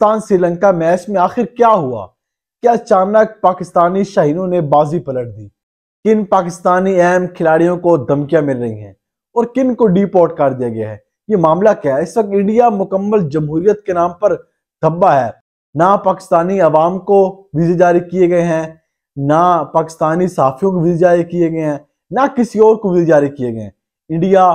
Pakistan Sri Lanka match में आखिर क्या हुआ क्या अचानक पाकिस्तानी शाहीनों ने बाजी पलट दी किन पाकिस्तानी अहम खिलाड़ियों को धमकियां मिल रही हैं और किन को डिपोर्ट कर दिया गया है ये मामला क्या है इस वक्त इंडिया मुकम्मल जमहूरियत के नाम पर धब्बा है ना पाकिस्तानी अवाम को वीजे जारी किए गए हैं ना पाकिस्तानी साफियों को वीजे जारी किए गए हैं ना किसी और को वीजे जारी किए गए हैं इंडिया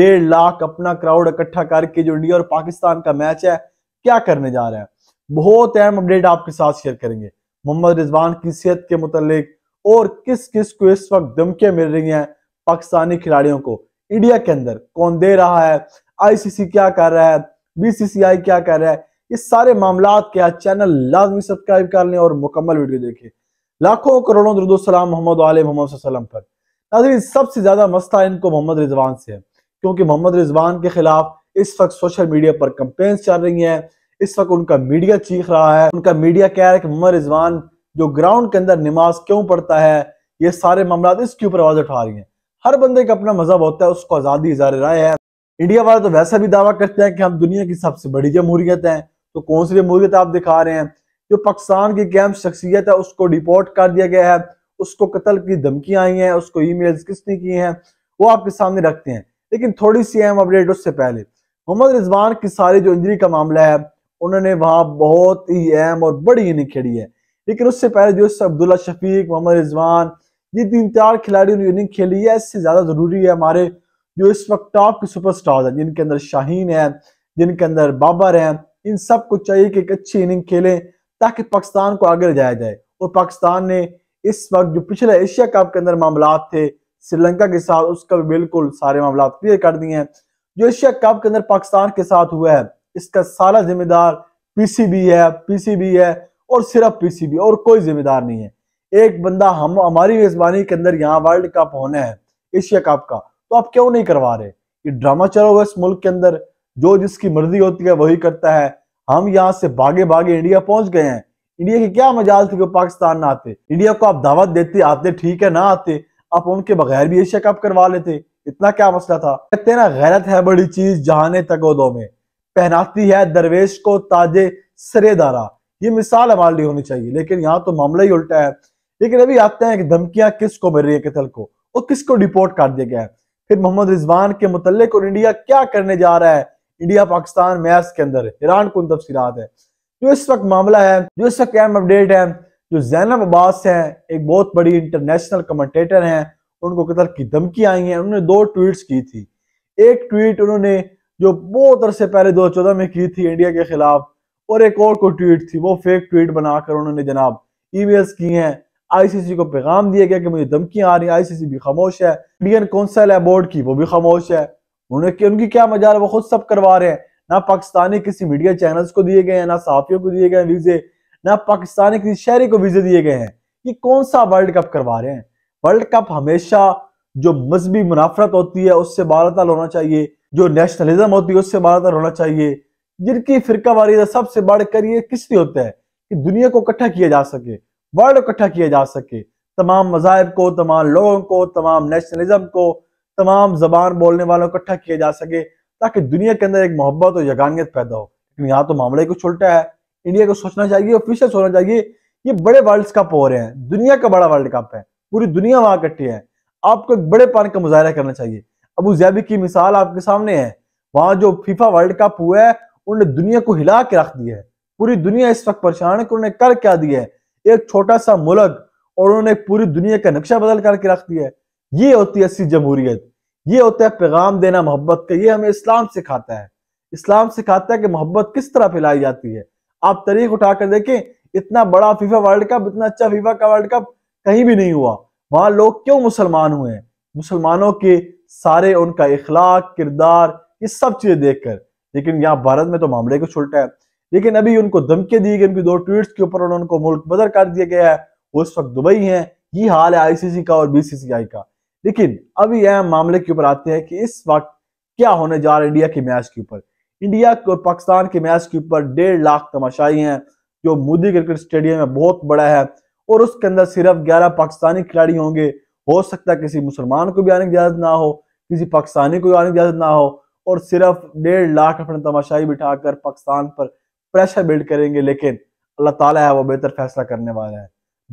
डेढ़ लाख अपना क्राउड इकट्ठा करके जो इंडिया और पाकिस्तान का मैच है क्या करने जा रहे हैं बहुत अहम अपडेट आपके साथ शेयर करेंगे मोहम्मद रिजवान की सेहत के मुतालिक और किस किस को इस वक्त धमके मिल रही हैं पाकिस्तानी खिलाड़ियों को इंडिया के अंदर कौन दे रहा है आईसीसी क्या कर रहा है बीसीसीआई क्या कर रहा है ये सारे मामला क्या चैनल लाजमी सब्सक्राइब कर लें और मुकम्मल वीडियो देखें लाखों करोड़ों दरुदोसलाम मोहम्मद आल मोहम्मद पर नाजरीन सबसे ज्यादा मसला इनको मोहम्मद रिजवान से है क्योंकि मोहम्मद रिजवान के खिलाफ इस वक्त सोशल मीडिया पर कंपेन्स चल रही हैं इस वक्त उनका मीडिया चीख रहा है उनका मीडिया कह रहा है कि मोहम्मद रिजवान जो ग्राउंड के अंदर नमाज क्यों पढ़ता है ये सारे मामला इसके ऊपर आवाज उठा रही है हर बंदे का अपना मजहब होता है उसको आज़ादी इजार राय है इंडिया वाले तो वैसा भी दावा करते हैं कि हम दुनिया की सबसे बड़ी जमहूरियत है तो कौन सी जमहूरियत आप दिखा रहे हैं जो पाकिस्तान की कैम्प शख्सियत है उसको डिपोर्ट कर दिया गया है उसको कत्ल की धमकी आई है उसको ईमेल्स किसने की हैं वो आपके सामने रखते हैं लेकिन थोड़ी सी अहम अपडेट उससे पहले मोहम्मद रिजवान की सारी जो इंजरी का मामला है उन्होंने वहां बहुत ही अहम और बड़ी इनिंग खेली है लेकिन उससे पहले जो अब्दुल्ला शफीक मोहम्मद रिजवान ये तीन चार खिलाड़ियों ने इनिंग खेली है इससे ज्यादा जरूरी है हमारे जो इस वक्त टॉप के सुपरस्टार्स हैं जिनके अंदर शाहीन है जिनके अंदर बाबर हैं इन सब को चाहिए कि एक अच्छी इनिंग खेलें ताकि पाकिस्तान को आगे जाया जाए और पाकिस्तान ने इस वक्त जो पिछले एशिया कप के अंदर मामला थे श्रीलंका के साथ उसका भी बिल्कुल सारे मामला क्लियर कर दिए हैं जो एशिया कप के अंदर पाकिस्तान के साथ हुआ है इसका सारा जिम्मेदार पीसीबी है पीसीबी है और सिर्फ पीसीबी और कोई जिम्मेदार नहीं है एक बंदा हम हमारी मेजबानी के अंदर यहाँ वर्ल्ड कप होना है एशिया कप का तो आप क्यों नहीं करवा रहे ये ड्रामा चला इस मुल्क के अंदर जो जिसकी मर्जी होती है वही करता है हम यहाँ से भागे भागे इंडिया पहुंच गए हैं इंडिया के क्या मजाल थे कि पाकिस्तान ना आते इंडिया को आप दावत देते आते ठीक है ना आते आप उनके बगैर भी एशिया कप करवा लेते इतना क्या मसला था कहते ना गैरत है बड़ी चीज जहाने तक में पहनाती है दरवेश को ताजे सरेदारा ये मिसाल हमारे लिए होनी चाहिए लेकिन यहाँ तो मामला ही उल्टा है लेकिन अभी आते हैं कि धमकियां किसको मिल रही है कतल को और किसको डिपोर्ट कर दिया गया है फिर मोहम्मद रिजवान के मुतलक और इंडिया क्या करने जा रहा है इंडिया पाकिस्तान मैच के अंदर ईरान कन तफसीत है जो इस वक्त मामला है जो इस वक्त अहम अपडेट है जो जैनब अब्बास हैं एक बहुत बड़ी इंटरनेशनल कमेंटेटर हैं उनको कतल की धमकी आई है उन्होंने दो ट्वीट की थी एक ट्वीट उन्होंने जो बहुत अरसे पहले 2014 में की थी इंडिया के खिलाफ और एक और को ट्वीट थी वो फेक ट्वीट बनाकर उन्होंने जनाब ईमेल्स e की हैं आईसीसी को पैगाम दिया गया कि मुझे धमकियां आ रही हैं आईसीसी भी खामोश है इंडियन कौंसिल है बोर्ड की वो भी खामोश है उन्होंने उनकी क्या मजा है वो खुद सब करवा रहे हैं ना पाकिस्तानी किसी मीडिया चैनल्स को दिए गए हैं ना साफियों को दिए गए वीजे ना पाकिस्तानी किसी शहरी को वीजे दिए गए हैं ये कौन सा वर्ल्ड कप करवा रहे हैं वर्ल्ड कप हमेशा जो मजहबी मुनाफरत होती है उससे बारताल होना चाहिए जो नेशनलिज्म होती है उससे बारताल होना चाहिए जिनकी फिर वारी तो सबसे बढ़ कर ये किस लिए होता है कि दुनिया को इकट्ठा किया जा सके वर्ल्ड इकट्ठा किया जा सके तमाम मजाहब को तमाम लोगों को तमाम नेशनलिज्म को तमाम जबान बोलने वालों को इकट्ठा किया जा सके ताकि दुनिया के अंदर एक मोहब्बत और यगानियत पैदा हो लेकिन यहाँ तो मामला कुछ उल्टा है इंडिया को सोचना चाहिए ऑफिशियल सोचना चाहिए ये बड़े वर्ल्ड कप हो रहे हैं दुनिया का बड़ा वर्ल्ड कप है पूरी दुनिया वहां इकट्ठी है आपको एक बड़े पान का मुजाहरा करना चाहिए अबू जैबी की मिसाल आपके सामने है वहां जो फीफा वर्ल्ड कप हुआ है उन्होंने दुनिया को हिला के रख दिया है पूरी दुनिया इस वक्त परेशान है कि उन्होंने कर क्या दिया है एक छोटा सा मुल्क और उन्होंने पूरी दुनिया का नक्शा बदल करके रख दिया है ये होती है असली जमहूरियत ये होता है पैगाम देना मोहब्बत का ये हमें इस्लाम सिखाता है इस्लाम सिखाता है कि मोहब्बत किस तरह फैलाई जाती है आप तरीक उठाकर देखें इतना बड़ा फीफा वर्ल्ड कप इतना अच्छा फीफा का वर्ल्ड कप कहीं भी नहीं हुआ वहां लोग क्यों मुसलमान हुए हैं मुसलमानों के सारे उनका इखलाक किरदार ये सब चीजें देखकर लेकिन यहाँ भारत में तो मामले कुछ उल्टा है लेकिन अभी उनको धमकी दी गई उनकी दो ट्वीट के ऊपर उनको मुल्क बदर कर दिया गया है उस वक्त दुबई है ये हाल है आईसीसी का और बीसीसीआई का लेकिन अभी अहम मामले के ऊपर आते हैं कि इस वक्त क्या होने जा रहा है इंडिया के मैच के ऊपर इंडिया और पाकिस्तान के मैच के ऊपर डेढ़ लाख तमाशाई हैं जो मोदी क्रिकेट स्टेडियम में बहुत बड़ा है और उसके अंदर सिर्फ ग्यारह पाकिस्तानी खिलाड़ी होंगे हो सकता है किसी मुसलमान को भी आने की इजाजत ना हो किसी पाकिस्तानी को भी आने की इजाजत ना हो और सिर्फ डेढ़ लाख अपने तमाशाई बिठाकर पाकिस्तान पर प्रेशर बिल्ड करेंगे लेकिन अल्लाह ताला है वो बेहतर फैसला करने वाला है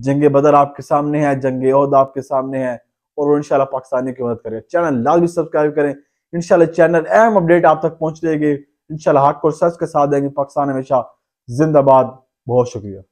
जंग बदर आपके सामने है जंग अहद आपके सामने है और वो इनशाला पाकिस्तानी की मदद करें चैनल लाजमी सब्सक्राइब करें इनशाला चैनल अहम अपडेट आप तक पहुंच जाएगी इनशाला हक और सच के साथ देंगे पाकिस्तान हमेशा जिंदाबाद बहुत शुक्रिया